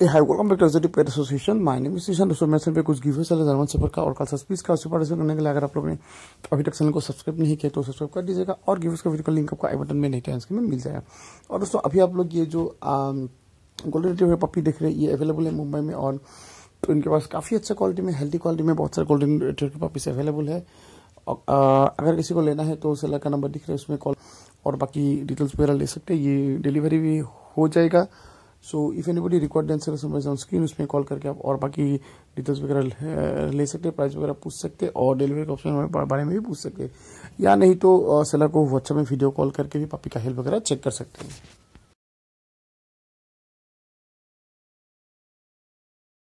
Hey, hi, welcome back to Exotic Pet Association. My name is दोस्तों मैं सिर्फ कुछ गिवअवे चले जर्मन सफर का और कल सस्पीस का उससे करने के लिए अगर आप लोगों ने अभी तक चैनल को सब्सक्राइब नहीं किया तो सब्सक्राइब कर दीजिएगा और गिवअवे का वीडियो का लिंक आपको आई बटन में नहीं टाइम में मिल जाएगा और दोस्तों अभी आप लोग ये जो गोल्डन रिट्रीवर पपी देख रहे हैं ये अवेलेबल है मुंबई में और तो इनके पास काफ़ी अच्छा क्वालिटी में हेल्थी क्वालिटी में बहुत सारे गोल्डन रिट्रीवर पपीस अवेलेबल है uh, अगर किसी को लेना है तो सेलर का नंबर दिख रहा है उसमें कॉल और बाकी डिटेल्स वगैरह ले सकते हैं ये डिलीवरी भी हो जाएगा so if anybody record answer समझ ऑन स्क्रीन उसमें कॉल करके आप और बाकी डिटेल्स वगैरह ले सकते हैं प्राइस वगैरह पूछ सकते और डिलीवरी के ऑप्शन हमारे बारे में भी पूछ सकते हैं या नहीं तो सेलर को व्हाट्सएप में वीडियो कॉल करके भी पापी का हेल्प वगैरह चेक कर सकते हैं